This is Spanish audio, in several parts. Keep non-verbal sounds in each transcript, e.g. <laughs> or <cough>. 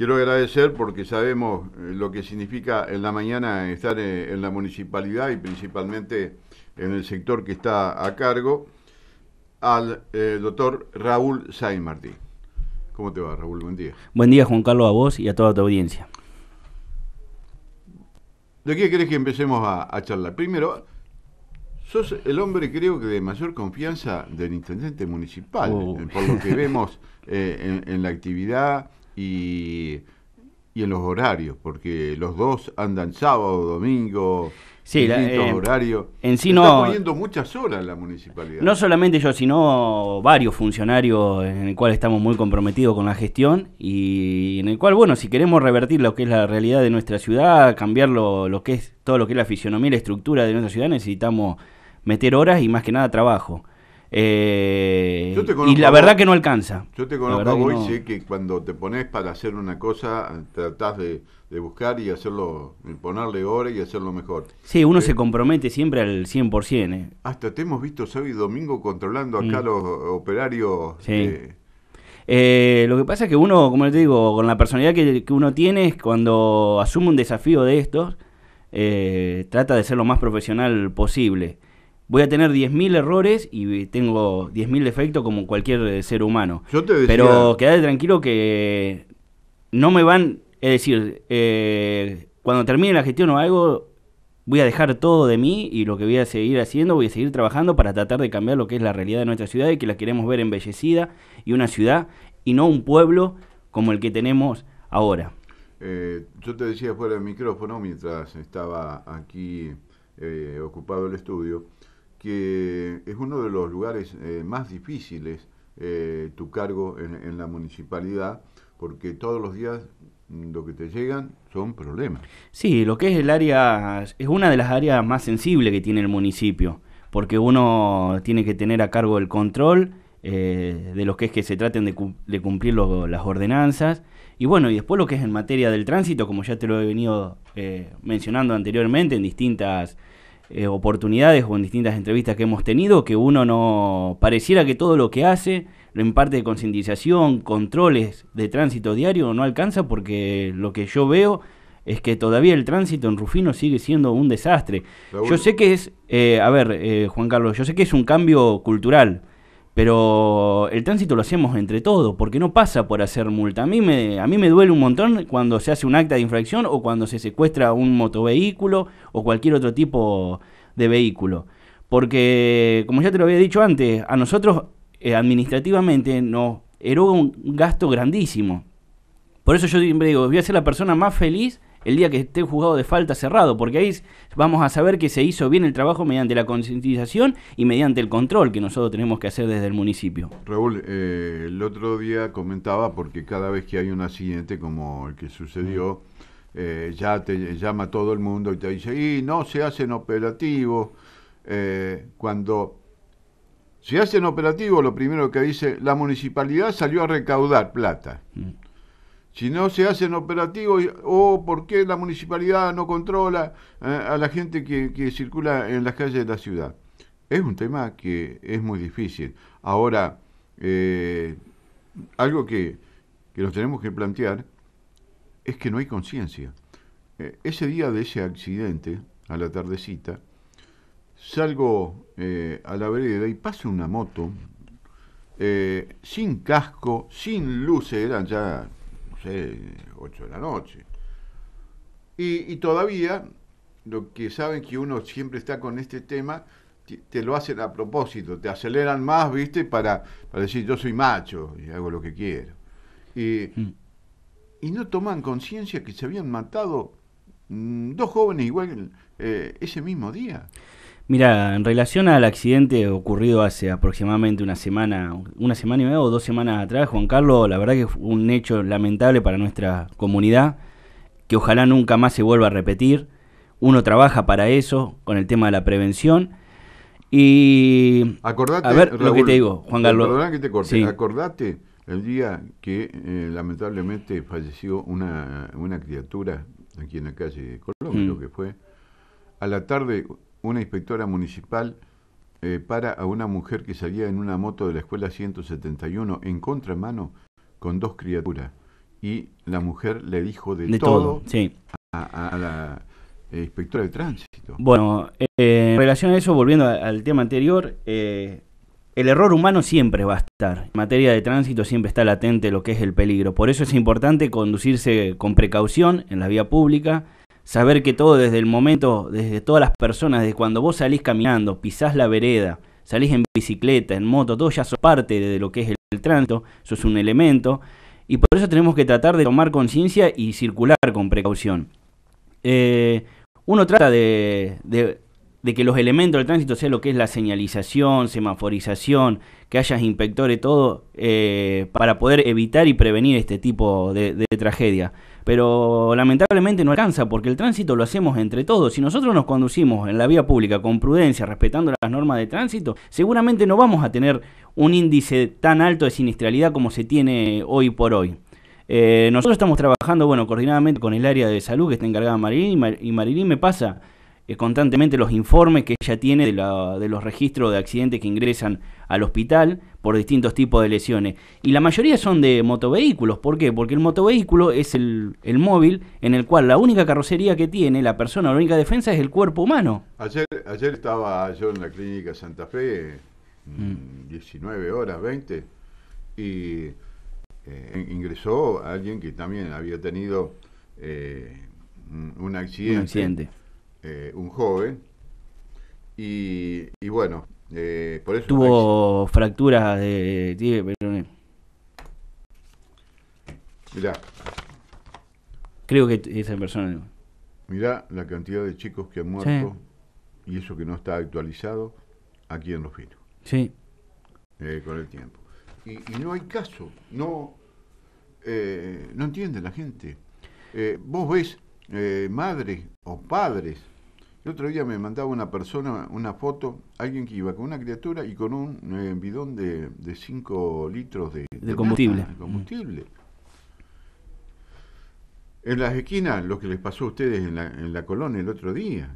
Quiero agradecer porque sabemos eh, lo que significa en la mañana estar eh, en la municipalidad y principalmente en el sector que está a cargo al eh, doctor Raúl Sainz Martín. ¿Cómo te va, Raúl? Buen día. Buen día, Juan Carlos, a vos y a toda tu audiencia. ¿De qué crees que empecemos a, charlar? Primero, sos el hombre, creo que, de mayor confianza del intendente municipal, por lo que vemos en, la actividad, y, y en los horarios, porque los dos andan sábado, domingo, sí, distintos eh, horarios. En sí no, está poniendo muchas horas la municipalidad. No solamente yo, sino varios funcionarios en el cual estamos muy comprometidos con la gestión y en el cual, bueno, si queremos revertir lo que es la realidad de nuestra ciudad, cambiar lo, que es todo lo que es la fisionomía y la estructura de nuestra ciudad, necesitamos meter horas y más que nada trabajo. Eh, y la verdad que no alcanza. Yo te conozco a vos y sé que cuando te pones para hacer una cosa, tratás de, buscar y hacerlo, ponerle hora y hacerlo mejor. Sí, uno eh, se compromete siempre al 100%. Eh. Hasta te hemos visto sábado y domingo controlando acá mm. los operarios. Eh. lo que pasa es que uno, como te digo, con la personalidad que, que uno tiene, cuando asume un desafío de estos, trata de ser lo más profesional posible voy a tener 10.000 errores y eh, tengo 10.000 defectos como cualquier eh, ser humano. Pero quedate tranquilo que no me van, es decir, eh, cuando termine la gestión o algo, voy a dejar todo de mí y lo que voy a seguir haciendo, voy a seguir trabajando para tratar de cambiar lo que es la realidad de nuestra ciudad y que la queremos ver embellecida y una ciudad y no un pueblo como el que tenemos ahora. yo te decía fuera del micrófono mientras estaba aquí ocupado el estudio que es uno de los lugares eh, más difíciles eh, tu cargo en, en, la municipalidad, porque todos los días mm, lo que te llegan son problemas. Sí, lo que es el área, es una de las áreas más sensibles que tiene el municipio, porque uno tiene que tener a cargo el control eh, de los que es que se traten de, cumplir las ordenanzas, y bueno, y después lo que es en materia del tránsito, como ya te lo he venido mencionando anteriormente en distintas eh, oportunidades o en distintas entrevistas que hemos tenido, que uno no pareciera que todo lo que hace en parte de concientización, controles de tránsito diario no alcanza porque lo que yo veo es que todavía el tránsito en Rufino sigue siendo un desastre. Yo sé que es, eh, a ver, eh, Juan Carlos, yo sé que es un cambio cultural, pero el tránsito lo hacemos entre todos, porque no pasa por hacer multa. A mí, me, a mí me duele un montón cuando se hace un acta de infracción o cuando se secuestra un motovehículo o cualquier otro tipo de vehículo. Porque, como ya te lo había dicho antes, a nosotros eh, administrativamente nos eroga un gasto grandísimo. Por eso yo siempre digo, voy a ser la persona más feliz el día que esté juzgado de falta cerrado, porque ahí vamos a saber que se hizo bien el trabajo mediante la concientización y mediante el control que nosotros tenemos que hacer desde el municipio. Raúl, eh, el otro día comentaba, porque cada vez que hay un accidente como el que sucedió, eh, ya te llama todo el mundo y te dice, y no se hacen operativos, eh, cuando se hacen operativos, lo primero que dice, la municipalidad salió a recaudar plata. Mm. Si no se hacen operativos, o oh, por qué la municipalidad no controla eh, a la gente que, circula en las calles de la ciudad. Es un tema que es muy difícil. Ahora, eh, algo que, que, nos tenemos que plantear es que no hay conciencia. Eh, ese día de ese accidente, a la tardecita, salgo a la vereda y pasa una moto sin casco, sin luces, eran ya 8 de la noche. Y, todavía, lo que saben que uno siempre está con este tema, te lo hacen a propósito, te aceleran más, ¿viste? Para, decir, yo soy macho y hago lo que quiero. Y, mm. no toman conciencia que se habían matado mm, dos jóvenes igual eh, ese mismo día. Mira, en relación al accidente ocurrido hace aproximadamente una semana, una semana y media o dos semanas atrás, Juan Carlos, la verdad que fue un hecho lamentable para nuestra comunidad, que ojalá nunca más se vuelva a repetir. Uno trabaja para eso, con el tema de la prevención. Y. Acordate, a ver lo que te digo, Juan Carlos. Acordate el día que eh, lamentablemente falleció una, criatura aquí en la calle de mm. que fue. A la tarde, una inspectora municipal eh, para a una mujer que salía en una moto de la escuela 171 en contramano con dos criaturas. Y la mujer le dijo de, todo, a, la eh, inspectora de tránsito. Bueno, eh, en relación a eso, volviendo al tema anterior, el error humano siempre va a estar. En materia de tránsito siempre está latente lo que es el peligro. Por eso es importante conducirse con precaución en la vía pública saber que todo desde el momento, desde todas las personas, desde cuando vos salís caminando, pisás la vereda, salís en bicicleta, en moto, todo ya es parte de lo que es el, tránsito, tránsito, sos un elemento, y por eso tenemos que tratar de tomar conciencia y circular con precaución. Eh, uno trata de, de, que los elementos del tránsito sea lo que es la señalización, semaforización, que haya inspectores, todo, eh, para poder evitar y prevenir este tipo de, de tragedia pero lamentablemente no alcanza porque el tránsito lo hacemos entre todos. Si nosotros nos conducimos en la vía pública con prudencia, respetando las normas de tránsito, seguramente no vamos a tener un índice tan alto de sinistralidad como se tiene hoy por hoy. Eh, nosotros estamos trabajando, bueno, coordinadamente con el área de salud que está encargada Marilín y, Marilín me pasa eh, constantemente los informes que ella tiene de, de los registros de accidentes que ingresan al hospital por distintos tipos de lesiones. Y la mayoría son de motovehículos. ¿Por qué? Porque el motovehículo es el, móvil en el cual la única carrocería que tiene la persona, la única defensa es el cuerpo humano. Ayer, ayer estaba yo en la clínica Santa Fe, 19 mm. mm, horas, 20, y eh, ingresó alguien que también había tenido eh, un accidente. Un eh, un joven. Y, y bueno, eh, por Tuvo fracturas de tibia peroné. Mirá. Creo que esa persona. Mirá la cantidad de chicos que han muerto y eso que no está actualizado aquí en Los filos Sí. Eh, con el tiempo. Y, no hay caso. No, eh, no entiende la gente. vos ves madres o padres el otro día me mandaba una persona una foto, alguien que iba con una criatura y con un eh, bidón de 5 litros de, combustible. combustible. En las esquinas, lo que les pasó a ustedes en la, en la colonia el otro día,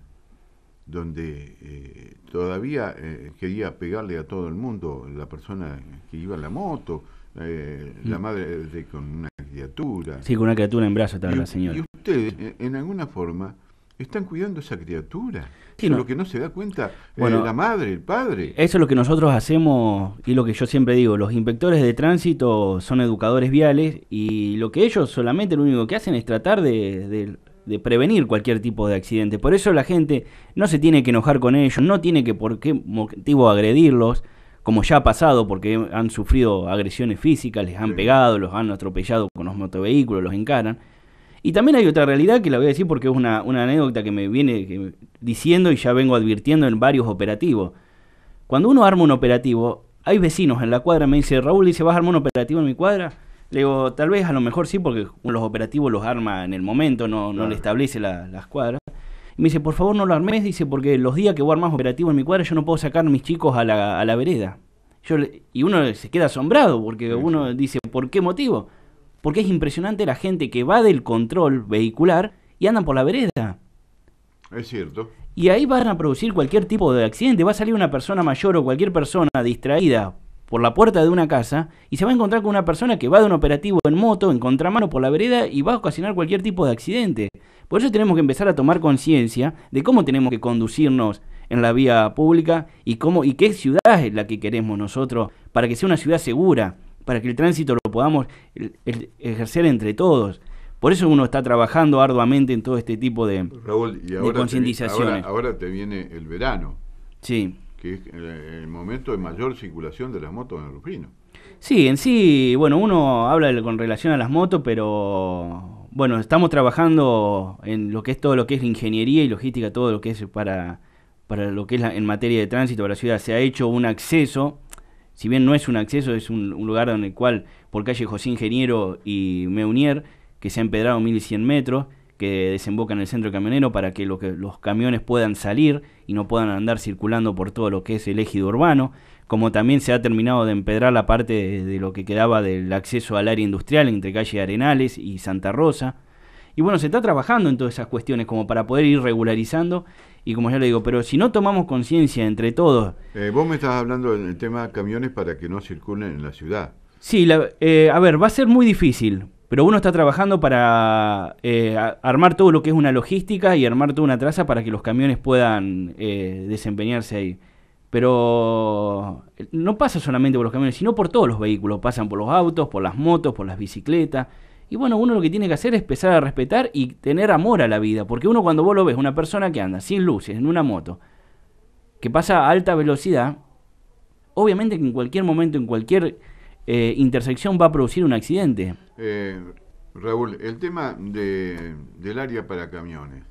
donde eh, todavía eh, quería pegarle a todo el mundo la persona que iba en la moto, la mm. madre con una criatura. Sí, con una criatura en brazos estaba la señora. Y ustedes, en alguna forma, están cuidando a esa criatura. Lo que no se da cuenta eh, bueno, la madre, el padre. Eso es lo que nosotros hacemos y lo que yo siempre digo, los inspectores de tránsito son educadores viales y lo que ellos solamente lo único que hacen es tratar de, prevenir cualquier tipo de accidente. Por eso la gente no se tiene que enojar con ellos, no tiene que por qué motivo agredirlos, como ya ha pasado, porque han sufrido agresiones físicas, les han pegado, los han atropellado con los motovehículos, los encaran. Y también hay otra realidad que la voy a decir porque es una, una anécdota que me viene diciendo y ya vengo advirtiendo en varios operativos. Cuando uno arma un operativo, hay vecinos en la cuadra, me dice Raúl, dice, ¿vas a armar un operativo en mi cuadra? Le digo, tal vez a lo mejor sí, porque los operativos los arma en el momento, no, no le establece la, las cuadras. Y me dice, por favor no lo armes, dice, porque los días que vos armás operativo en mi cuadra yo no puedo sacar a mis chicos a la, a la vereda. Yo y uno se queda asombrado porque uno dice, ¿por qué motivo? porque es impresionante la gente que va del control vehicular y andan por la vereda. Es cierto. Y ahí van a producir cualquier tipo de accidente. Va a salir una persona mayor o cualquier persona distraída por la puerta de una casa y se va a encontrar con una persona que va de un operativo en moto, en contramano por la vereda y va a ocasionar cualquier tipo de accidente. Por eso tenemos que empezar a tomar conciencia de cómo tenemos que conducirnos en la vía pública y cómo y qué ciudad es la que queremos nosotros para que sea una ciudad segura para que el tránsito lo podamos ejercer entre todos. Por eso uno está trabajando arduamente en todo este tipo de, ahora concientizaciones. Te, ahora, te viene el verano. Sí. Que es el, momento de mayor circulación de las motos en el Rufino. Sí, en sí, bueno, uno habla con relación a las motos, pero bueno, estamos trabajando en lo que es todo lo que es ingeniería y logística, todo lo que es para, para lo que es la, en materia de tránsito para la ciudad. Se ha hecho un acceso si bien no es un acceso, es un, lugar en el cual por calle José Ingeniero y Meunier, que se ha empedrado 1100 metros, que desemboca en el centro camionero para que, los camiones puedan salir y no puedan andar circulando por todo lo que es el ejido urbano, como también se ha terminado de empedrar la parte de lo que quedaba del acceso al área industrial entre calle Arenales y Santa Rosa. Y bueno, se está trabajando en todas esas cuestiones como para poder ir regularizando y como ya le digo, pero si no tomamos conciencia entre todos... Eh, vos me estás hablando del tema de camiones para que no circulen en la ciudad. Sí, eh, a ver, va a ser muy difícil, pero uno está trabajando para eh, armar todo lo que es una logística y armar toda una traza para que los camiones puedan desempeñarse ahí. Pero no pasa solamente por los camiones, sino por todos los vehículos. Pasan por los autos, por las motos, por las bicicletas. Y bueno, uno lo que tiene que hacer es empezar a respetar y tener amor a la vida. Porque uno cuando vos lo ves, una persona que anda sin luces, en una moto, que pasa a alta velocidad, obviamente que en cualquier momento, en cualquier eh, intersección va a producir un accidente. Eh, Raúl, el tema del área para camiones.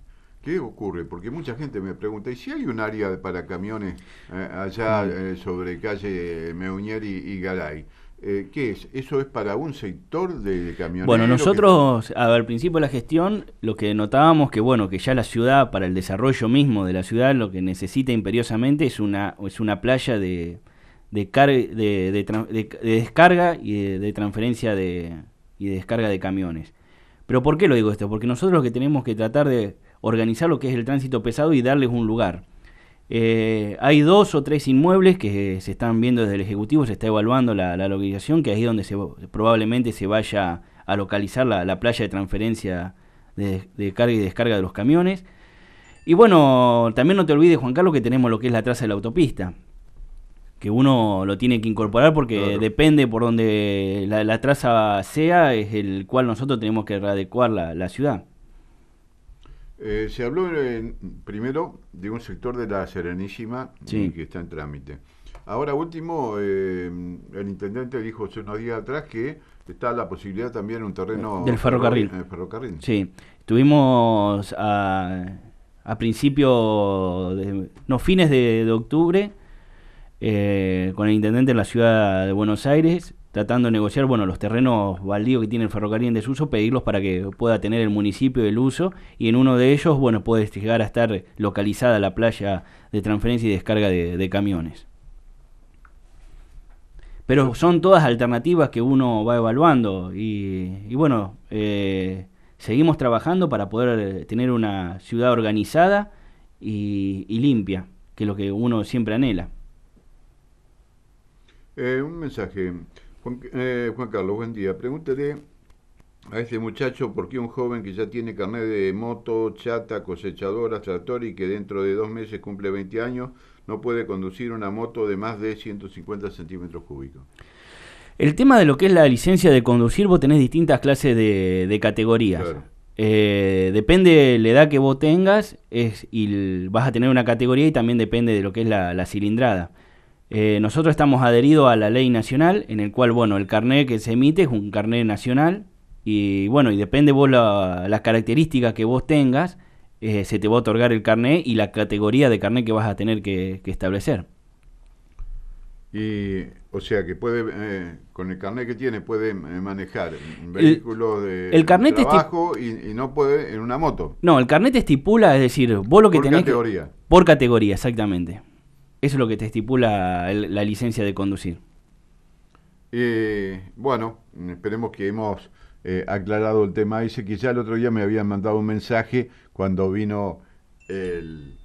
¿Qué ocurre? Porque mucha gente me pregunta, ¿y si hay un área para camiones eh, allá mm. sobre calle Meunier y, y Garay? Eh, ¿Qué es? ¿Eso es para un sector de, camiones? Bueno, nosotros al principio de la gestión lo que notábamos que bueno, que ya la ciudad, para el desarrollo mismo de la ciudad, lo que necesita imperiosamente es una, es una playa de, de, descarga y de, transferencia de, y descarga de camiones. Pero ¿por qué lo digo esto? Porque nosotros lo que tenemos que tratar de organizar lo que es el tránsito pesado y darles un lugar. Eh, hay dos o tres inmuebles que se están viendo desde el Ejecutivo, se está evaluando la, localización, que ahí es donde probablemente se vaya a localizar la, playa de transferencia de, carga y descarga de los camiones. Y bueno, también no te olvides, Juan Carlos, que tenemos lo que es la traza de la autopista, que uno lo tiene que incorporar porque depende por donde la, la, traza sea, es el cual nosotros tenemos que readecuar la ciudad. Eh, se habló primero de un sector de la Serenísima eh, que está en trámite. Ahora último, eh, el intendente dijo hace unos días atrás que está la posibilidad también un terreno... Del ferrocarril. Sí, tuvimos a, principios, principio, de, no, fines de, de octubre, con el intendente de la ciudad de Buenos Aires, tratando de negociar, bueno, los terrenos baldíos que tiene el ferrocarril en desuso, pedirlos para que pueda tener el municipio el uso y en uno de ellos, bueno, puede llegar a estar localizada la playa de transferencia y descarga de, camiones. Pero son todas alternativas que uno va evaluando y, bueno, eh, seguimos trabajando para poder eh, tener una ciudad organizada y, limpia, que es lo que uno siempre anhela. Eh, un mensaje. Eh, Juan, Carlos, buen día. Pregúntele a este muchacho por qué un joven que ya tiene carnet de moto, chata, cosechadora, tractor y que dentro de dos meses cumple 20 años no puede conducir una moto de más de 150 centímetros cúbicos. El tema de lo que es la licencia de conducir, vos tenés distintas clases de, categorías. Eh, depende de la edad que vos tengas es, y vas a tener una categoría y también depende de lo que es la cilindrada. Eh, nosotros estamos adheridos a la ley nacional, en el cual, bueno, el carnet que se emite es un carnet nacional, y bueno, y depende vos la, las características que vos tengas, eh, se te va a otorgar el carnet y la categoría de carnet que vas a tener que, establecer. Y, o sea, que puede, eh, con el carnet que tiene, puede manejar un vehículo de trabajo y, no puede en una moto. No, el carnet estipula, es decir, vos lo que tenés... Por categoría. por categoría, exactamente. Eso es lo que te estipula la licencia de conducir. Eh, bueno, esperemos que hemos eh, aclarado el tema. Dice que ya el otro día me habían mandado un mensaje cuando vino el,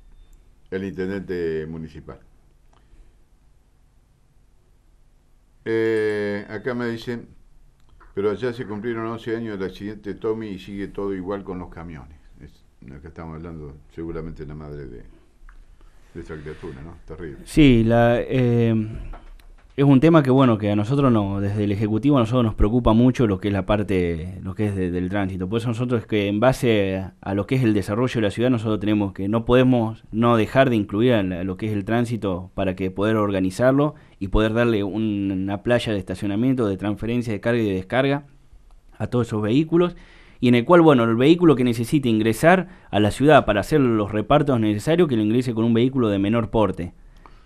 el intendente municipal. Eh, acá me dicen, pero allá se cumplieron 11 años del accidente Tommy y sigue todo igual con los camiones. Es, que estamos hablando seguramente la madre de, Sí, la, eh, es un tema que, bueno, que a nosotros, no, desde el Ejecutivo, nosotros nos preocupa mucho lo que es la parte, lo que es del tránsito. Por eso nosotros que en base a lo que es el desarrollo de la ciudad, nosotros tenemos que, no podemos no dejar de incluir lo que es el tránsito para que poder organizarlo y poder darle una playa de estacionamiento, de transferencia, de carga y de descarga a todos esos vehículos y en el cual, bueno, el vehículo que necesite ingresar a la ciudad para hacer los repartos necesarios, que lo ingrese con un vehículo de menor porte,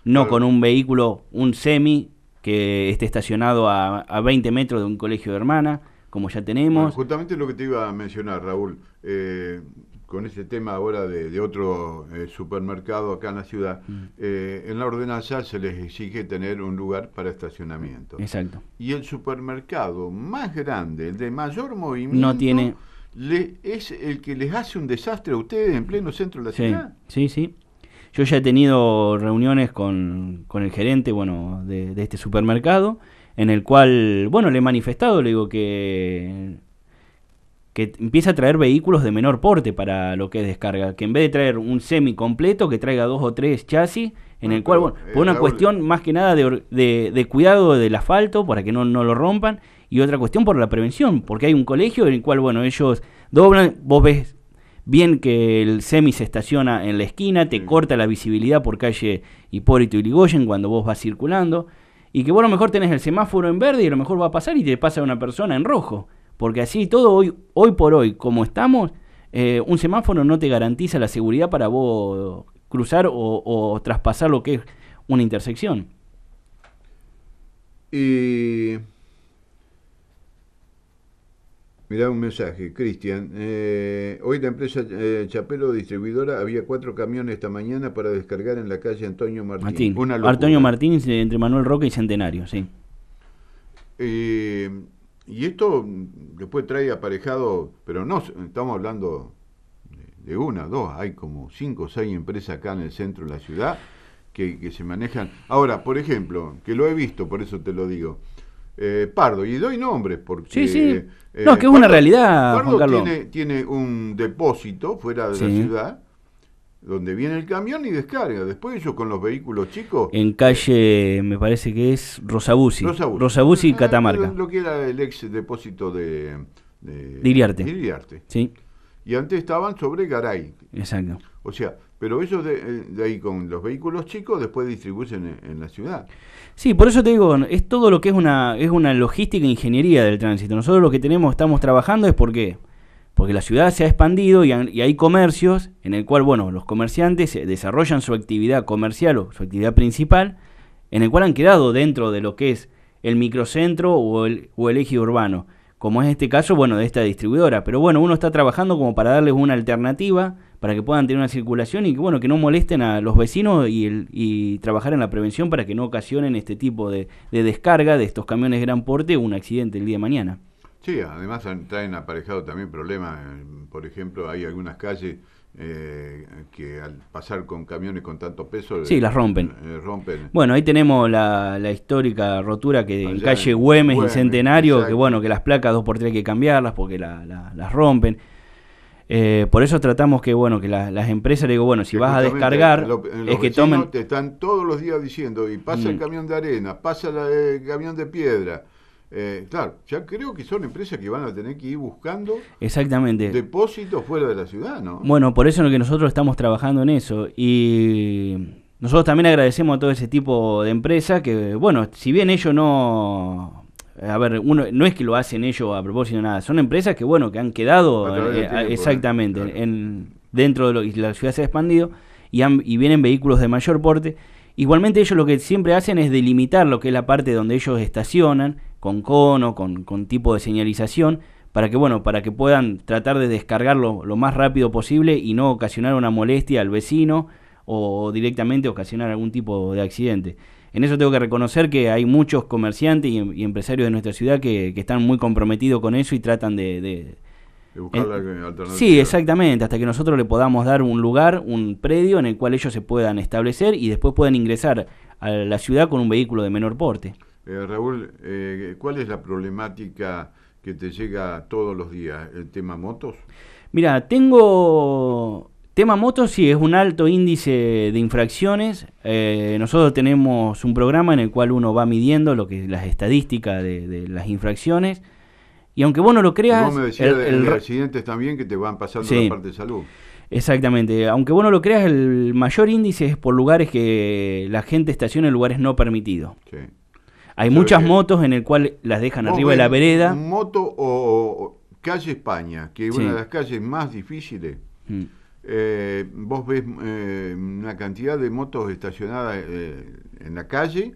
no con un vehículo, un semi, que esté estacionado a, a 20 metros de un colegio de hermana, como ya tenemos. justamente lo que te iba a mencionar, Raúl. Eh, con ese tema ahora de, otro eh, supermercado acá en la ciudad, mm. eh, en la ordenanza se les exige tener un lugar para estacionamiento. Exacto. Y el supermercado más grande, el de mayor movimiento, no tiene... es el que les hace un desastre a ustedes en pleno centro de la ciudad. Sí, sí. Yo ya he tenido reuniones con, con el gerente bueno, de, de este supermercado, en el cual, bueno, le he manifestado, le digo que que empieza a traer vehículos de menor porte para lo que es descarga, que en vez de traer un semi completo, que traiga dos o tres chasis, en el ah, cual, bueno, eh, por una cuestión más que nada de, cuidado del asfalto para que no, lo rompan, y otra cuestión por la prevención, porque hay un colegio en el cual, bueno, ellos doblan, vos ves bien que el semi se estaciona en la esquina, te corta la visibilidad por calle Hipólito y Ligoyen cuando vos vas circulando, y que bueno a lo mejor tenés el semáforo en verde y a lo mejor va a pasar y te pasa una persona en rojo. Porque así todo hoy, hoy por hoy, como estamos, eh, un semáforo no te garantiza la seguridad para vos cruzar o, traspasar lo que es una intersección. Y... Mirá un mensaje, Cristian. Eh, hoy la empresa eh, Chapelo Distribuidora había cuatro camiones esta mañana para descargar en la calle Antonio Martín. Antonio Martín entre Manuel Roca y Centenario, sí. Eh, y esto mm, después trae aparejado, pero no, estamos hablando de una, dos, hay como cinco o seis empresas acá en el centro de la ciudad que, que se manejan. Ahora, por ejemplo, que lo he visto, por eso te lo digo, eh, Pardo, y doy nombres porque... Sí, sí. Eh, no, que es una realidad, Pardo Tiene, un depósito fuera de la ciudad donde viene el camión y descarga. Después ellos con los vehículos chicos. En calle, me parece que es Rosabusi. Rosabusi, y ah, Catamarca. Lo, que era el ex depósito de. De, Iriarte. Sí. Y antes estaban sobre Garay. Exacto. O sea, pero ellos de, eh, ahí con los vehículos chicos después distribuyen en, la ciudad. Sí, por eso te digo, es todo lo que es una, es una logística e ingeniería del tránsito. Nosotros lo que tenemos, estamos trabajando es porque porque la ciudad se ha expandido y, hay comercios en el cual, bueno, los comerciantes eh, desarrollan su actividad comercial o su actividad principal, en el cual han quedado dentro de lo que es el microcentro o el, el eje urbano, como es este caso, bueno, de esta distribuidora. Pero bueno, uno está trabajando como para darles una alternativa, para que puedan tener una circulación y que, bueno, que no molesten a los vecinos y, el, trabajar en la prevención para que no ocasionen este tipo de, de descarga de estos camiones de gran porte un accidente el día de mañana. Sí, además traen aparejado también problemas. Eh, por ejemplo, hay algunas calles eh, que al pasar con camiones con tanto peso... Sí, las rompen. Eh, rompen. Bueno, ahí tenemos la, histórica rotura que en calle Güemes, y Centenario, que bueno, que las placas dos por tres hay que cambiarlas porque las rompen. por eso tratamos que bueno que las empresas digo bueno si vas a descargar es que tomen te están todos los días diciendo y pasa el mm. camión de arena pasa el camión de piedra eh, claro, ya creo que son empresas que van a tener que ir buscando Exactamente. depósitos fuera de la ciudad, ¿no? Bueno, por eso es lo que nosotros estamos trabajando en eso. Y nosotros también agradecemos a todo ese tipo de empresas que, bueno, si bien ellos no a ver, uno, no es que lo hacen ellos a propósito de nada, son empresas que bueno, que han quedado eh, exactamente en, dentro de lo que la ciudad se ha expandido y, y vienen vehículos de mayor porte. Igualmente ellos lo que siempre hacen es delimitar lo que es la parte donde ellos estacionan con cono, con, con tipo de señalización, para que bueno, para que puedan tratar de descargarlo lo más rápido posible y no ocasionar una molestia al vecino o directamente ocasionar algún tipo de accidente. En eso tengo que reconocer que hay muchos comerciantes y, em, empresarios de nuestra ciudad que, están muy comprometidos con eso y tratan de... de, buscar la eh, alternativa. Sí, exactamente, hasta que nosotros le podamos dar un lugar, un predio en el cual ellos se puedan establecer y después puedan ingresar a la ciudad con un vehículo de menor porte. Eh, Raúl, eh, ¿cuál es la problemática que te llega todos los días? ¿El tema motos? Mira, tengo... Tema motos sí, es un alto índice de infracciones. Eh, nosotros tenemos un programa en el cual uno va midiendo lo que las estadísticas de, las infracciones. Y aunque vos no lo creas... Vos me el, el, también que te van pasando la parte de salud. Exactamente. Aunque vos no lo creas, el mayor índice es por lugares que la gente estaciona en lugares no permitidos. Sí. Hay muchas motos en el cual las dejan arriba de la vereda. Moto o, calle España, que es una de las calles más difíciles. Mm. Eh, vos ves eh, una cantidad de motos estacionadas eh, en la calle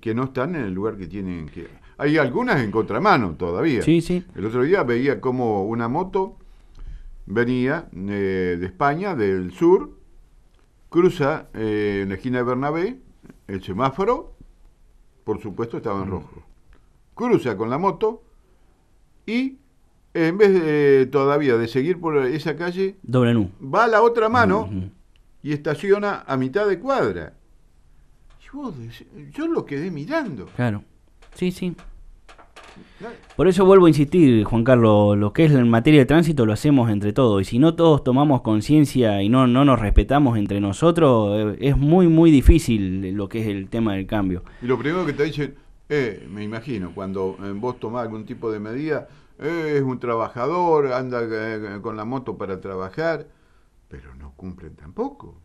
que no están en el lugar que tienen que... Hay algunas en contramano todavía. El otro día veía como una moto venía de España, del sur, cruza en la esquina de Bernabé, el semáforo, por supuesto estaba en rojo. Cruza con la moto y en vez de, todavía de seguir por esa calle, va a la otra mano y estaciona a mitad de cuadra. yo lo quedé mirando. Claro. Sí, sí. Por eso vuelvo a insistir, Juan Carlos, lo que es en materia de tránsito lo hacemos entre todos. Y si no todos tomamos conciencia y no, nos respetamos entre nosotros, eh, es muy, muy difícil lo que es el tema del cambio. Y lo primero que te dicen, eh, me imagino, cuando eh, vos tomás algún tipo de medida, es un trabajador, anda con la moto para trabajar, pero no cumplen tampoco.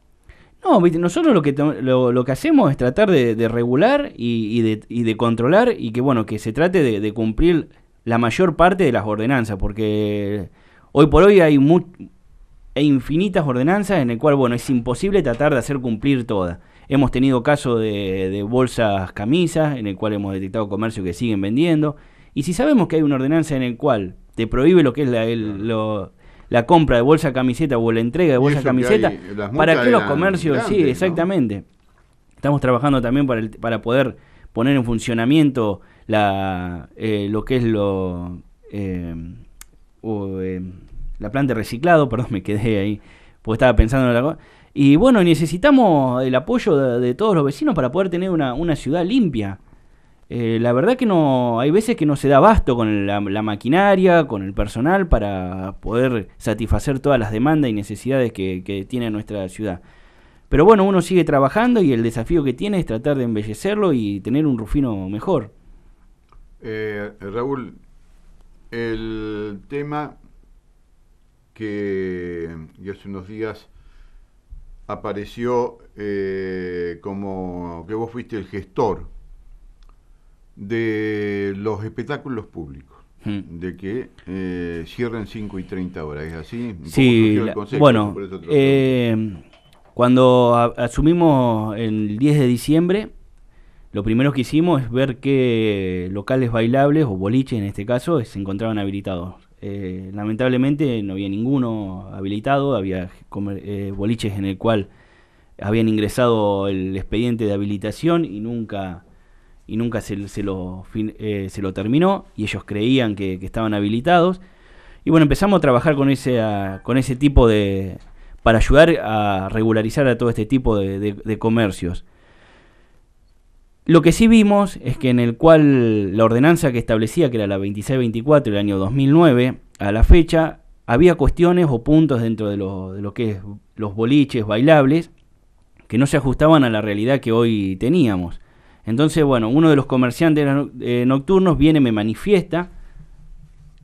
No, nosotros lo que, lo, que hacemos es tratar de, regular y, de, y, de, controlar y que, bueno, que se trate de, cumplir la mayor parte de las ordenanzas, porque hoy por hoy hay, mu e infinitas ordenanzas en el cual, bueno, es imposible tratar de hacer cumplir todas. Hemos tenido casos de, bolsas camisas en el cual hemos detectado comercio que siguen vendiendo. Y si sabemos que hay una ordenanza en el cual te prohíbe lo que es la, lo, la compra de bolsa camiseta o la entrega de bolsa camiseta, para que los comercios, sí, exactamente. Estamos trabajando también para, para poder poner en funcionamiento la, eh, lo que es lo, eh, eh, la planta de reciclado, <laughs> perdón, me quedé ahí, porque estaba pensando en la cosa. Y bueno, necesitamos el apoyo de, todos los vecinos para poder tener una, una ciudad limpia. Eh, la verdad que no, hay veces que no se da abasto con la, maquinaria, con el personal para poder satisfacer todas las demandas y necesidades que, tiene nuestra ciudad. Pero bueno, uno sigue trabajando y el desafío que tiene es tratar de embellecerlo y tener un Rufino mejor. Eh, Raúl, el tema que hace unos días apareció eh, como que vos fuiste el gestor de los espectáculos públicos mm. de que eh, cierren 5 y 30 horas. ¿Es así? sí, bueno, em, cuando asumimos el 10 de diciembre, lo primero que hicimos es ver qué locales bailables, o boliches en este caso, se encontraban habilitados. Eh, lamentablemente no había ninguno habilitado, había eh, boliches en el cual habían ingresado el expediente de habilitación y nunca y nunca se, lo, eh, se lo terminó y ellos creían que, estaban habilitados. Y bueno, empezamos a trabajar con ese, con ese tipo de... para ayudar a regularizar a todo este tipo de, comercios. Lo que sí vimos es que en el cual la ordenanza que establecía, que era la 2624 del año 2009, a la fecha, había cuestiones o puntos dentro de lo, de lo que es los boliches bailables que no se ajustaban a la realidad que hoy teníamos. Entonces, bueno, uno de los comerciantes eh, nocturnos viene, me manifiesta,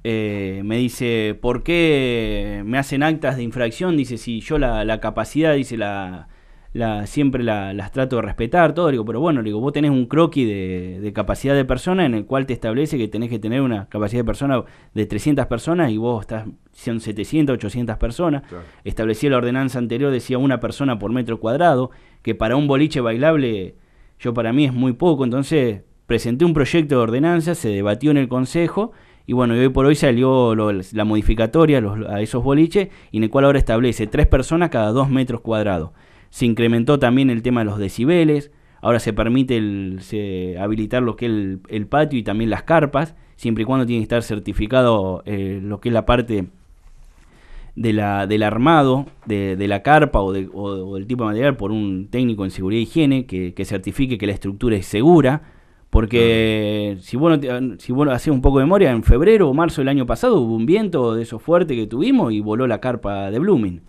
eh, me dice, ¿por qué me hacen actas de infracción? Dice, si yo la, capacidad, dice, la, la siempre las trato de respetar, todo. digo, pero bueno, le digo, vos tenés un croquis de, capacidad de persona en el cual te establece que tenés que tener una capacidad de persona de 300 personas y vos estás, son 700, 800 personas. Establecía la ordenanza anterior, decía una persona por metro cuadrado, que para un boliche bailable yo para mí es muy poco, entonces presenté un proyecto de ordenanza, se debatió en el Consejo y bueno, hoy por hoy salió la modificatoria a esos boliches en el cual ahora establece tres personas cada dos metros cuadrados. Se incrementó también el tema de los decibeles, ahora se permite el, habilitar lo que es el, patio y también las carpas, siempre y cuando tiene que estar certificado eh, lo que es la parte de la, del armado de, la carpa o, de, o, del tipo de material por un técnico en seguridad y higiene que, que certifique que la estructura es segura. Porque si bueno, si bueno, haces un poco de memoria, en febrero o marzo del año pasado hubo un viento de esos fuerte que tuvimos y voló la carpa de Blooming.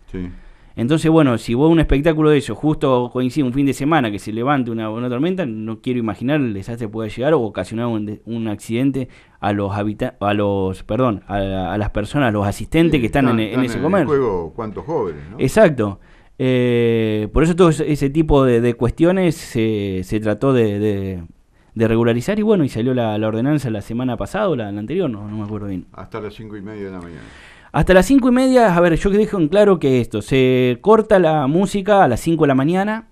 Entonces, bueno, si vos un espectáculo de eso justo coincide un fin de semana que se levante una, tormenta, no quiero imaginar el desastre que pueda llegar o ocasionar un, un accidente a los habita a los perdón a, a, las personas, a los asistentes que están, en, ese comercio. cuántos jóvenes, Exacto. Eh, por eso todo ese tipo de, cuestiones se, trató de, de, regularizar y bueno, y salió la, ordenanza la semana pasada o la, anterior, no, me acuerdo bien. Hasta las cinco y media de la mañana. Hasta las cinco y media, a ver, yo que dejo en claro que esto, se corta la música a las 5 de la mañana,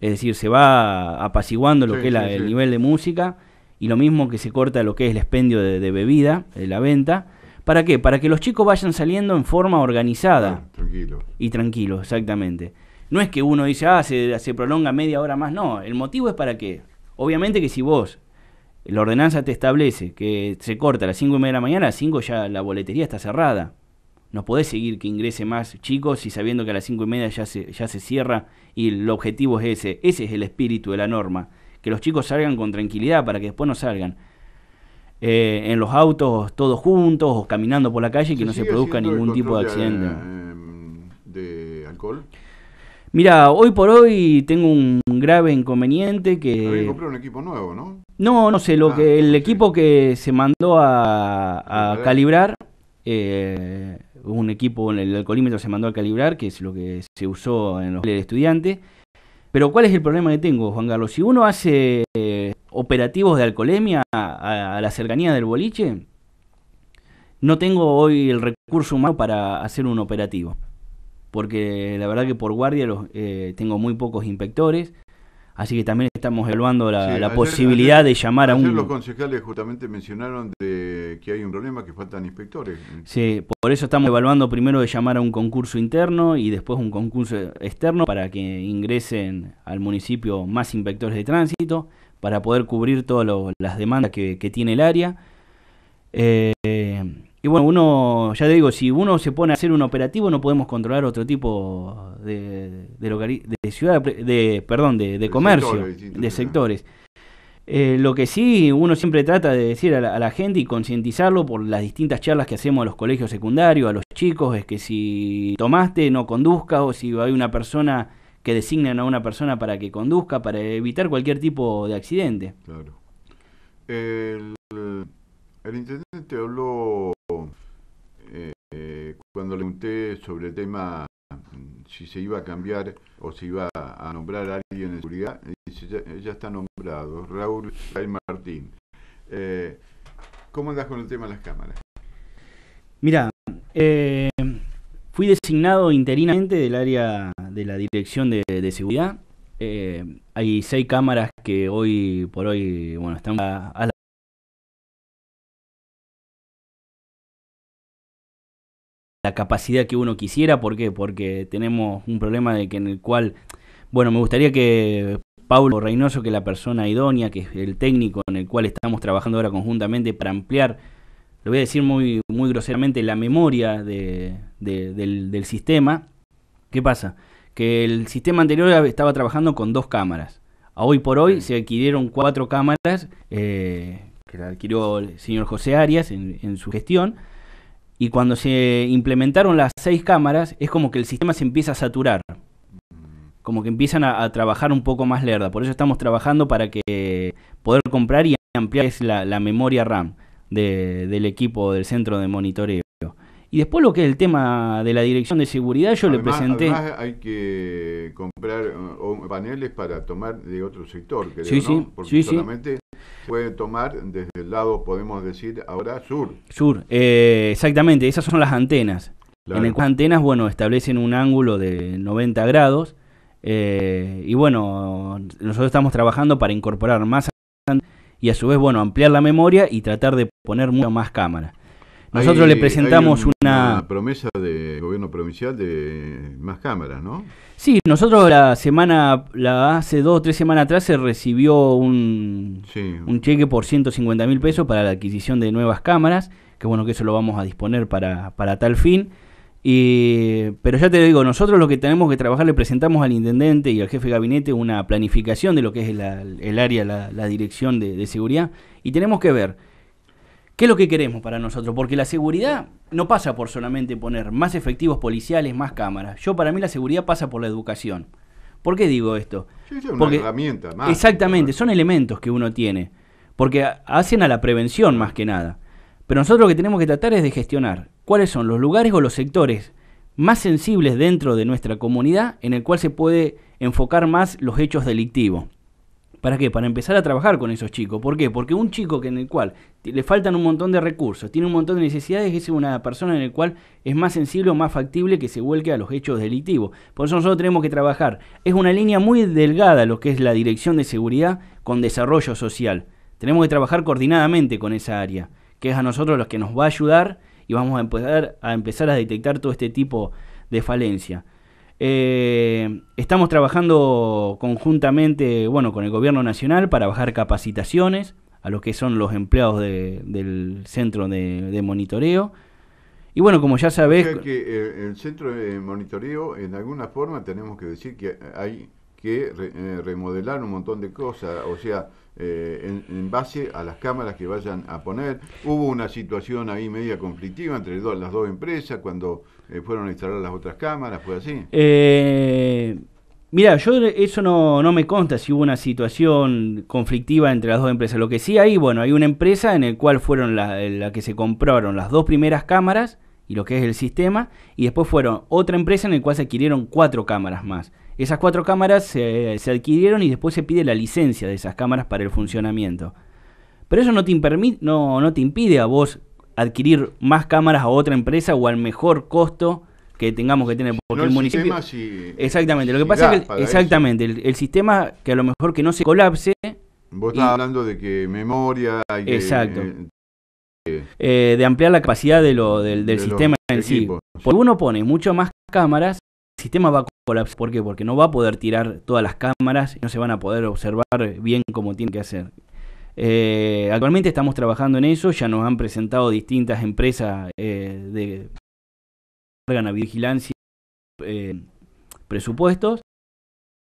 es decir, se va apaciguando lo que es el nivel de música y lo mismo que se corta lo que es el expendio de, bebida, de la venta. ¿Para qué? Para que los chicos vayan saliendo en forma organizada. Ah, tranquilo. Y tranquilo, exactamente. No es que uno dice, ah, se, prolonga media hora más. No, el motivo es para qué. Obviamente que si vos, la ordenanza te establece que se corta a las 5 y media de la mañana, a las 5 ya la boletería está cerrada. No podés seguir que ingrese más chicos y sabiendo que a las cinco y media ya se, ya se cierra y el objetivo es ese. Ese es el espíritu de la norma que los chicos salgan con tranquilidad para que después no salgan. Eh, en los autos todos juntos o caminando por la calle y que no se produzca ningún tipo de accidente. Eh, de, alcohol? Mira, hoy por hoy tengo un grave inconveniente que... un equipo nuevo, ¿no? No, no sé, lo ah, que el equipo que se mandó a, calibrar, eh, un equipo, el alcoholímetro se mandó a calibrar, que es lo que se usó en los estudiantes pero ¿cuál es el problema que tengo, Juan Carlos? Si uno hace eh, operativos de alcoholemia a, la cercanía del boliche, no tengo hoy el recurso humano para hacer un operativo. Porque la verdad que por guardia eh, tengo muy pocos inspectores Así que también estamos evaluando la, posibilidad de llamar a un... Los concejales justamente mencionaron de que hay un problema, que faltan inspectores. Sí, por eso estamos evaluando primero de llamar a un concurso interno y después un concurso externo para que ingresen al municipio más inspectores de tránsito, para poder cubrir todas las demandas que, que tiene el área. Eh, y bueno, uno, ya te digo, si uno se pone a hacer un operativo, no podemos controlar otro tipo de, de, de ciudad, de, perdón, de, comercio, de sectores. Eh, lo que sí, uno siempre trata de decir a la, gente y concientizarlo por las distintas charlas que hacemos a los colegios secundarios, a los chicos, es que si tomaste, no conduzca, o si hay una persona que designan a una persona para que conduzca, para evitar cualquier tipo de accidente. Claro. El intendente habló eh, cuando le pregunté sobre el tema mm, si se iba a cambiar o si iba a nombrar a alguien en seguridad, dice, ya, está nombrado, Raúl Martín. Eh, ¿Cómo andas con el tema de las cámaras? Mira, eh, fui designado interinamente del área de la Dirección de, Seguridad. hay seis cámaras que hoy por hoy bueno, están a, a, la capacidad que uno quisiera. ¿Por qué? Porque tenemos un problema de que en el cual, bueno, me gustaría que Paulo Reynoso, que es la persona idónea, que es el técnico en el cual estamos trabajando ahora conjuntamente para ampliar, lo voy a decir muy, muy groseramente, la memoria del, sistema. ¿Qué pasa? Que el sistema anterior estaba trabajando con dos cámaras. Hoy por hoy se adquirieron cuatro cámaras eh, que adquirió el señor José Arias en, en su gestión y cuando se implementaron las seis cámaras, es como que el sistema se empieza a saturar. Como que empiezan a, trabajar un poco más lerda. Por eso estamos trabajando para que poder comprar y ampliar la, memoria RAM del equipo del centro de monitoreo. Y después lo que es el tema de la dirección de seguridad, yo le presenté... Además hay que comprar eh, paneles para tomar de otro sector, creo, sí, sí, sí, solamente puede tomar desde el lado, podemos decir, ahora sur. Sur, eh, exactamente, esas son las antenas. En las antenas, bueno, establecen un ángulo de 90 grados. Eh, y bueno, nosotros estamos trabajando para incorporar más y a su vez, bueno, ampliar la memoria y tratar de poner mucho más cámaras. Nosotros le presentamos una, una... promesa de gobierno provincial de más cámaras, ¿no? Sí, nosotros la semana, la hace dos o tres semanas atrás se recibió un, cheque por 150 mil pesos para la adquisición de nuevas cámaras, que bueno que eso lo vamos a disponer para, para tal fin. Y, pero ya te digo, nosotros lo que tenemos que trabajar, le presentamos al intendente y al jefe de gabinete una planificación de lo que es el área, la, dirección de seguridad, y tenemos que ver ¿Qué es lo que queremos para nosotros? Porque la seguridad no pasa por solamente poner más efectivos policiales, más cámaras. Yo para mí la seguridad pasa por la educación. ¿Por qué digo esto? Exactamente, son elementos que uno tiene. Porque hacen a la prevención más que nada. Pero nosotros lo que tenemos que tratar es de gestionar cuáles son los lugares o los sectores más sensibles dentro de nuestra comunidad en el cual se puede enfocar más los hechos delictivos. ¿Para qué? Para empezar a trabajar con esos chicos. ¿Por qué? Porque un chico que en el cual le faltan un montón de recursos, tiene un montón de necesidades, es una persona en el cual es más sensible o más factible que se vuelque a los hechos delictivos. Por eso nosotros tenemos que trabajar. Es una línea muy delgada lo que es la dirección de seguridad con desarrollo social. Tenemos que trabajar coordinadamente con esa área, que es a nosotros los que nos va a ayudar y vamos a empezar a, empezar a detectar todo este tipo de falencia. Eh, estamos trabajando conjuntamente, bueno, con el gobierno nacional para bajar capacitaciones a los que son los empleados del centro de, monitoreo. Y bueno, como ya sabes eh, el centro de monitoreo, en alguna forma, tenemos que decir que hay que eh, remodelar un montón de cosas, o sea, en, base a las cámaras que vayan a poner. Hubo una situación ahí media conflictiva entre las dos empresas cuando eh, fueron a instalar las otras cámaras, fue así. Eh, mira, yo eso no, me consta si hubo una situación conflictiva entre las dos empresas. Lo que sí hay, bueno, hay una empresa en la cual fueron la, la que se compraron las dos primeras cámaras y lo que es el sistema, y después fueron otra empresa en la cual se adquirieron cuatro cámaras más. Esas cuatro cámaras se adquirieron y después se pide la licencia de esas cámaras para el funcionamiento. Pero eso no te, no, no te impide a vos adquirir más cámaras a otra empresa o al mejor costo que tengamos que tener porque el, municipio exactamente lo que pasa es que exactamente el, sistema que a lo mejor que no se colapse vos estás hablando de que memoria y exacto eh, eh, de, ampliar la capacidad de lo, del, sistema en sí porque uno pone mucho más cámaras el sistema va a colapsar ¿por qué? porque no va a poder tirar todas las cámaras y no se van a poder observar bien como tiene que hacer eh, actualmente estamos trabajando en eso, ya nos han presentado distintas empresas eh, de cargan a vigilancia eh, presupuestos.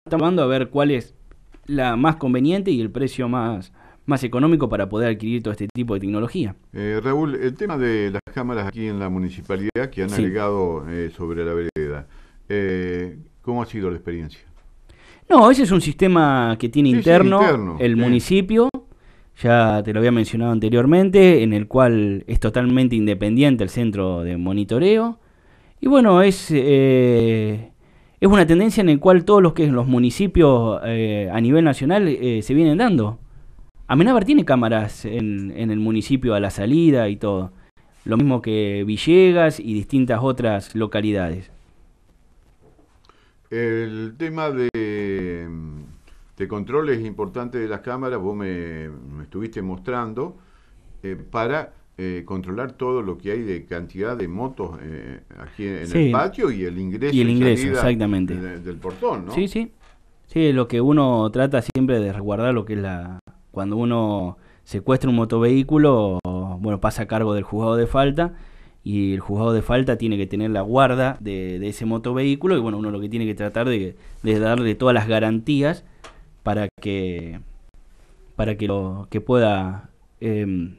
Estamos a ver cuál es la más conveniente y el precio más, más económico para poder adquirir todo este tipo de tecnología. Raúl, el tema de las cámaras aquí en la municipalidad que han sí. sobre la vereda, ¿cómo ha sido la experiencia? No, ese es un sistema que tiene interno, el municipio ya te lo había mencionado anteriormente, en el cual es totalmente independiente el centro de monitoreo. Y bueno, es, eh, es una tendencia en la cual todos los, que, los municipios eh, a nivel nacional eh, se vienen dando. Amenabar tiene cámaras en, en, el municipio a la salida y todo. Lo mismo que Villegas y distintas otras localidades. El tema de de controles importantes de las cámaras, vos me, estuviste mostrando, eh, para eh, controlar todo lo que hay de cantidad de motos eh, aquí en el patio y el ingreso, y el exactamente. Del, portón, ¿no? Sí, sí. Sí, lo que uno trata siempre de resguardar lo que es la... Cuando uno secuestra un motovehículo, bueno, pasa a cargo del juzgado de falta y el juzgado de falta tiene que tener la guarda de, ese motovehículo y bueno, uno lo que tiene que tratar de, de darle todas las garantías para que para que lo que pueda em,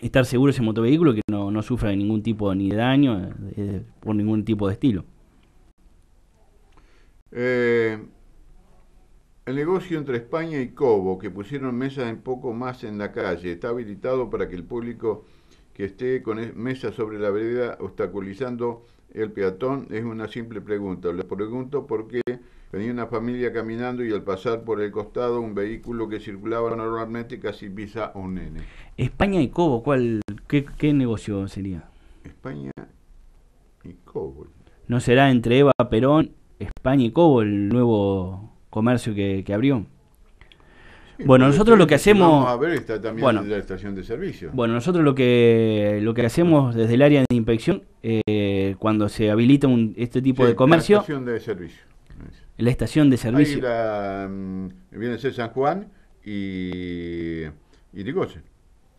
estar seguro ese motovehículo que no, no sufra ningún tipo ni de daño eh, por ningún tipo de estilo. Eh, el negocio entre España y Cobo, que pusieron mesas en poco más en la calle, está habilitado para que el público que esté con mesas sobre la vereda obstaculizando el peatón, es una simple pregunta. Le pregunto por qué Venía una familia caminando y al pasar por el costado un vehículo que circulaba normalmente casi pisa un nene. España y Cobo, ¿cuál, qué, negocio sería? España y Cobo. ¿No será entre Eva Perón, España y Cobo el nuevo comercio que, abrió? bueno, nosotros lo que hacemos... Vamos a ver, está también bueno, la estación de servicio. Bueno, nosotros lo que, lo que hacemos desde el área de inspección, eh, cuando se habilita un, este tipo de comercio... estación de servicio la estación de servicio. Ahí mm, viene a ser San Juan y, y la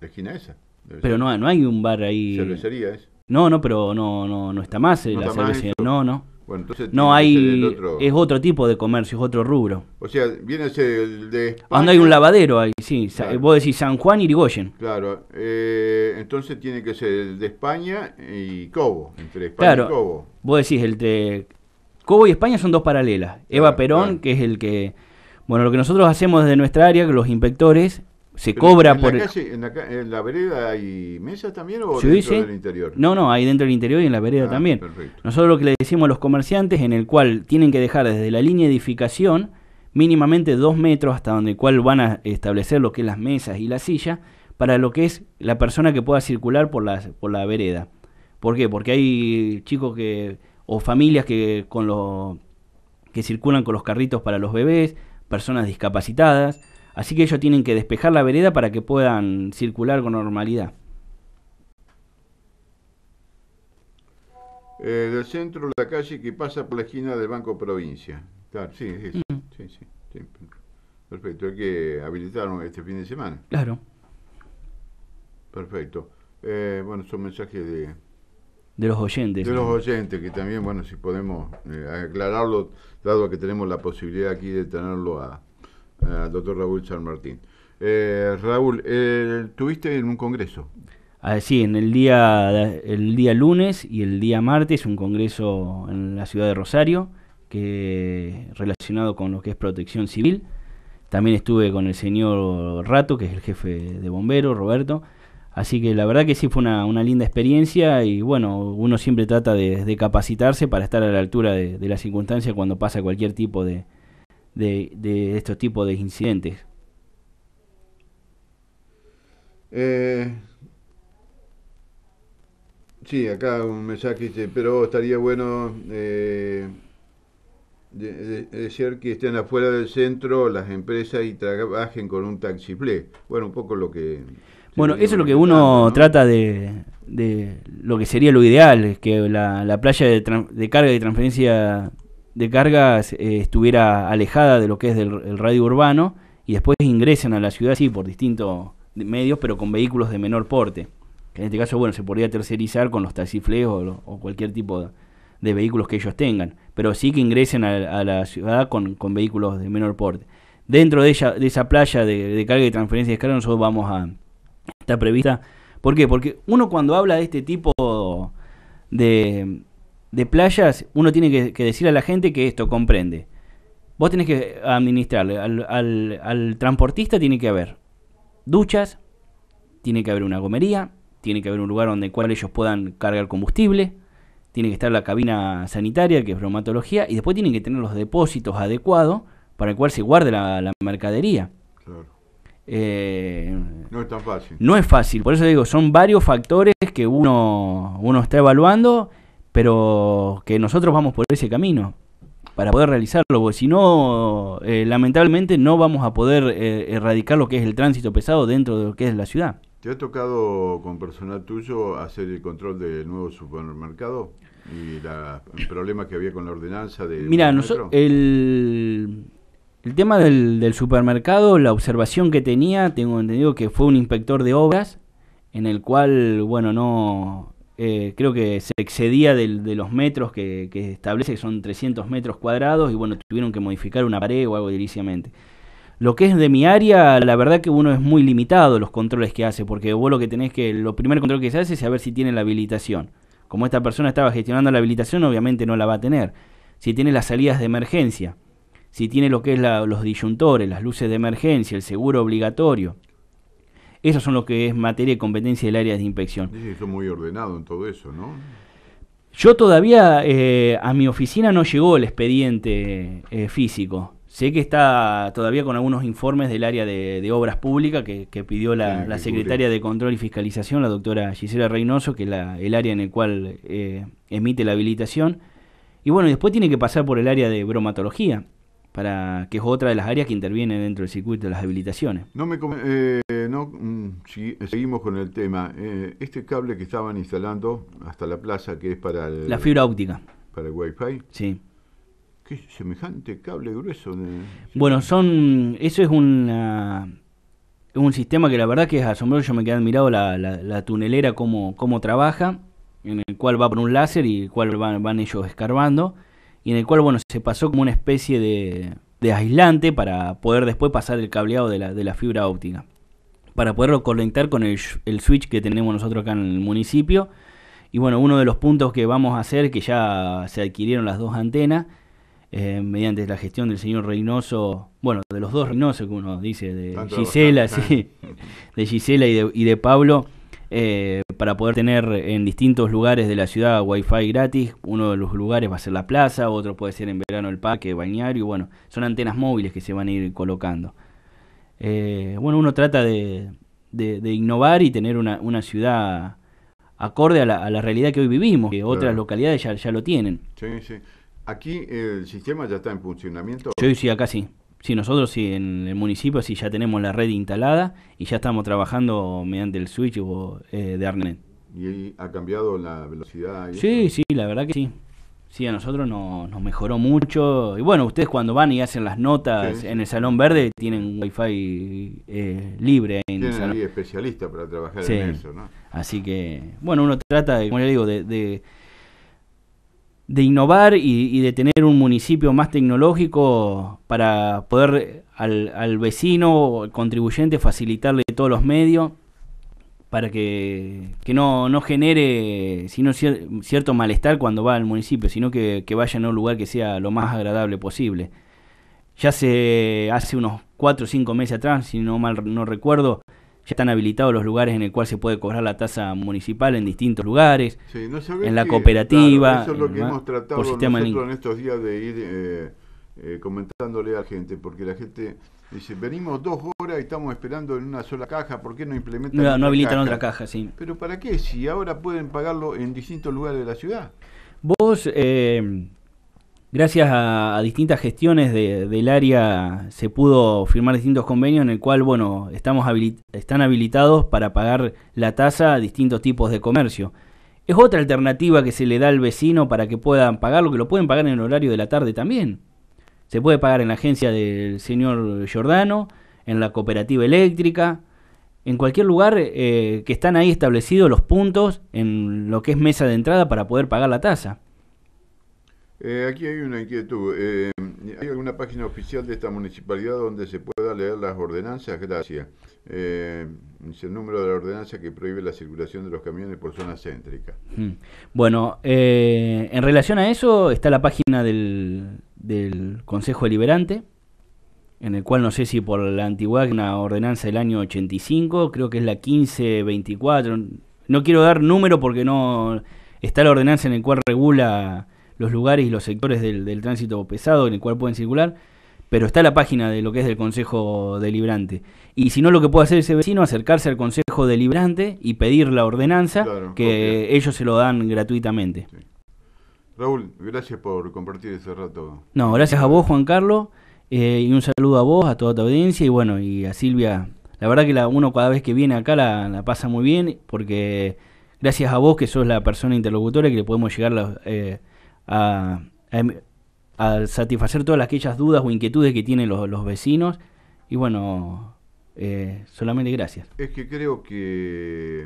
esquina esa. Pero no, no hay un bar ahí. Cervecería es. No, no, pero no, no, no está más eh, la cervecería. no, no. Bueno, entonces no hay. Es otro tipo de comercio, es otro rubro. O sea, viene a ser el de. España. Ah, no hay un lavadero ahí, sí. Vos decís San Juan y Irigoyen. Claro. Eh, entonces tiene que ser el de España y Cobo. Entre España y Cobo. Vos decís el de Cobo y España son dos paralelas. Eva Perón, que es el que... Bueno, lo que nosotros hacemos desde nuestra área, que los inspectores se cobra por... en, la, vereda hay mesas también o dentro del interior? No, no, hay dentro del interior y en la vereda ah, también. Perfecto. Nosotros lo que le decimos a los comerciantes, en el cual tienen que dejar desde la línea de edificación mínimamente dos metros hasta donde cual van a establecer lo que es las mesas y la silla para lo que es la persona que pueda circular por, por la vereda. ¿Por qué? Porque hay chicos que o familias que, con lo, que circulan con los carritos para los bebés, personas discapacitadas. Así que ellos tienen que despejar la vereda para que puedan circular con normalidad. Eh, del centro, la calle que pasa por la esquina del Banco Provincia. Claro, sí, sí, sí, Perfecto, hay que habilitaron este fin de semana. Claro. Perfecto. Eh, bueno, son mensajes de, de los oyentes. De los oyentes, que también, bueno, si podemos eh, aclararlo, dado que tenemos la posibilidad aquí de tenerlo a, doctor Raúl San Martín. Eh, Raúl, eh, tuviste en un congreso. Ah, sí, en el día, el día lunes y el día martes un congreso en la ciudad de Rosario, que relacionado con lo que es protección civil. También estuve con el señor Rato, que es el jefe de bomberos, Roberto Así que la verdad que sí fue una, una linda experiencia y bueno, uno siempre trata de, capacitarse para estar a la altura de, las circunstancias cuando pasa cualquier tipo de, de, estos tipos de incidentes. Eh, sí, acá un mensaje pero estaría bueno eh, decir que estén afuera del centro las empresas y trabajen con un play Bueno, un poco lo que bueno, eso es lo que uno trata de, lo que sería lo ideal, es que la, playa de, carga y transferencia de cargas eh, estuviera alejada de lo que es el radio urbano y después ingresen a la ciudad, sí, por distintos medios, pero con vehículos de menor porte. Que en este caso, bueno, se podría tercerizar con los taxifles o, cualquier tipo de, vehículos que ellos tengan, pero sí que ingresen a, la ciudad con, vehículos de menor porte. Dentro de, esa playa de, de carga y transferencia de carga, nosotros vamos a, está prevista. ¿Por qué? Porque uno cuando habla de este tipo de, de playas, uno tiene que, decir a la gente que esto comprende. Vos tenés que administrarle, al, al, transportista tiene que haber duchas, tiene que haber una gomería, tiene que haber un lugar donde ellos puedan cargar combustible, tiene que estar la cabina sanitaria, que es bromatología, y después tienen que tener los depósitos adecuados para el cual se guarde la, la mercadería. Claro. Eh, no es tan fácil. No es fácil, por eso digo, son varios factores que uno, uno está evaluando, pero que nosotros vamos por ese camino para poder realizarlo, porque si no, eh, lamentablemente no vamos a poder eh, erradicar lo que es el tránsito pesado dentro de lo que es la ciudad. ¿Te ha tocado con personal tuyo hacer el control del nuevo supermercado y la, el problema que había con la ordenanza de... Mira, nosotros el el tema del, supermercado, la observación que tenía, tengo entendido que fue un inspector de obras, en el cual, bueno, no. Eh, creo que se excedía de, los metros que, que, establece, que son 300 metros cuadrados, y bueno, tuvieron que modificar una pared o algo deliciamente. Lo que es de mi área, la verdad que uno es muy limitado los controles que hace, porque vos lo que tenés que. Lo primer control que se hace es saber si tiene la habilitación. Como esta persona estaba gestionando la habilitación, obviamente no la va a tener. Si tiene las salidas de emergencia si tiene lo que es los disyuntores, las luces de emergencia, el seguro obligatorio. Eso son lo que es materia de competencia del área de inspección. Es que muy ordenado en todo eso, ¿no? Yo todavía eh, a mi oficina no llegó el expediente eh, físico. Sé que está todavía con algunos informes del área de, obras públicas que, pidió la, secretaria de Control y Fiscalización, la doctora Gisela Reynoso, que es el área en el cual eh, emite la habilitación. Y bueno, después tiene que pasar por el área de bromatología para que es otra de las áreas que interviene dentro del circuito de las habilitaciones. No me eh, no, mm, si, seguimos con el tema. Eh, este cable que estaban instalando hasta la plaza, que es para la fibra óptica. Para el wifi. Sí. Qué semejante cable grueso. bueno, son eso es un ah, un sistema que la verdad que es asombroso. Yo me quedé admirado la, la, tunelera cómo cómo trabaja, en el cual va por un láser y el cual van, van ellos escarbando y en el cual, bueno, se pasó como una especie de, de aislante para poder después pasar el cableado de la, de la fibra óptica, para poderlo conectar con el, switch que tenemos nosotros acá en el municipio. Y bueno, uno de los puntos que vamos a hacer, que ya se adquirieron las dos antenas, eh, mediante la gestión del señor Reynoso, bueno, de los dos Reynoso como uno dice, de Gisela, sí, de Gisela y de, y de Pablo, eh, para poder tener en distintos lugares de la ciudad wifi gratis. Uno de los lugares va a ser la plaza, otro puede ser en verano el parque, bañario. Bueno, son antenas móviles que se van a ir colocando. Eh, bueno, uno trata de, innovar y tener una, ciudad acorde a la, realidad que hoy vivimos, que otras localidades ya, lo tienen. Sí, sí. ¿Aquí el sistema ya está en funcionamiento? Yo sí, acá sí. Sí, nosotros en el municipio ya tenemos la red instalada y ya estamos trabajando mediante el switch o, eh, de Arnet. ¿Y ha cambiado la velocidad? sí, sí, la verdad que sí. Sí, a nosotros nos mejoró mucho. Y bueno, ustedes cuando van y hacen las notas en el Salón Verde tienen wifi eh, libre. En tienen ahí especialista para trabajar en eso, ¿no? Así que, bueno, uno trata, como le digo, de de innovar y, de tener un municipio más tecnológico para poder al, vecino o al contribuyente facilitarle todos los medios para que, no, genere sino cierto malestar cuando va al municipio, sino que, vaya a un lugar que sea lo más agradable posible. Ya se hace unos 4 o 5 meses atrás, si no mal no recuerdo, ya están habilitados los lugares en el cual se puede cobrar la tasa municipal en distintos lugares, en la cooperativa, eso es lo que hemos tratado en estos días de ir eh, eh, comentándole a la gente, porque la gente dice, venimos dos horas y estamos esperando en una sola caja, ¿por qué no implementan No, no habilitan otra caja, sí. Pero ¿para qué? Si ahora pueden pagarlo en distintos lugares de la ciudad. Vos... Eh, gracias a, distintas gestiones del área se pudo firmar distintos convenios en el cual, bueno, estamos están habilitados para pagar la tasa a distintos tipos de comercio. Es otra alternativa que se le da al vecino para que puedan pagarlo, que lo pueden pagar en el horario de la tarde también. Se puede pagar en la agencia del señor Giordano, en la cooperativa eléctrica, en cualquier lugar eh, que están ahí establecidos los puntos en lo que es mesa de entrada para poder pagar la tasa. Eh, aquí hay una inquietud. Eh, ¿Hay alguna página oficial de esta municipalidad donde se pueda leer las ordenanzas? Gracias. Eh, el número de la ordenanza que prohíbe la circulación de los camiones por zona céntrica. Mm. Bueno, eh, en relación a eso está la página del, Consejo Deliberante, en el cual no sé si por la antigüedad, ordenanza del año 85, creo que es la 1524. No quiero dar número porque no está la ordenanza en el cual regula los lugares y los sectores del, tránsito pesado en el cual pueden circular, pero está la página de lo que es del Consejo Deliberante. Y si no, lo que puede hacer ese vecino es acercarse al Consejo Deliberante y pedir la ordenanza, que ellos se lo dan gratuitamente. Raúl, gracias por compartir ese rato. No, gracias a vos, Juan Carlos, eh, y un saludo a vos, a toda tu audiencia, y bueno, y a Silvia. La verdad que la, uno cada vez que viene acá la, pasa muy bien, porque gracias a vos, que sos la persona interlocutora, que le podemos llegar a Em, a, satisfacer todas aquellas dudas o inquietudes que tienen los, vecinos. Y bueno, eh, solamente gracias. Es que creo que,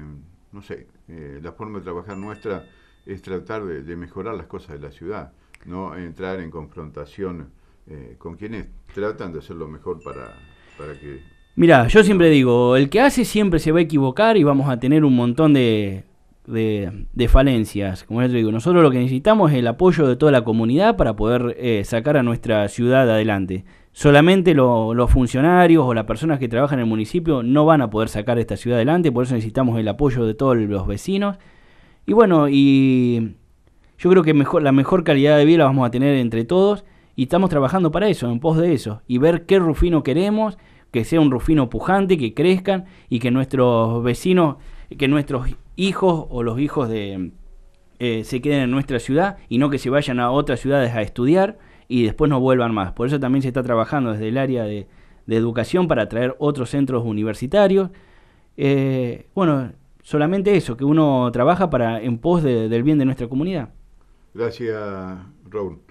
no sé, eh, la forma de trabajar nuestra es tratar de, mejorar las cosas de la ciudad, no entrar en confrontación eh, con quienes tratan de hacer lo mejor para, para que... Mira, yo siempre digo, el que hace siempre se va a equivocar y vamos a tener un montón de, de, falencias. Como ya te digo, nosotros lo que necesitamos es el apoyo de toda la comunidad para poder eh, sacar a nuestra ciudad adelante. Solamente los funcionarios o las personas que trabajan en el municipio no van a poder sacar esta ciudad adelante, por eso necesitamos el apoyo de todos los vecinos. Y bueno, y yo creo que la mejor calidad de vida la vamos a tener entre todos y estamos trabajando para eso, en pos de eso, y ver qué Rufino queremos, que sea un Rufino pujante, que crezcan y que nuestros vecinos, que nuestros hijos o los hijos de eh, se queden en nuestra ciudad y no que se vayan a otras ciudades a estudiar y después no vuelvan más. Por eso también se está trabajando desde el área de, educación para traer otros centros universitarios. Eh, bueno, solamente eso, que uno trabaja para en pos del bien de nuestra comunidad. Gracias, Raúl.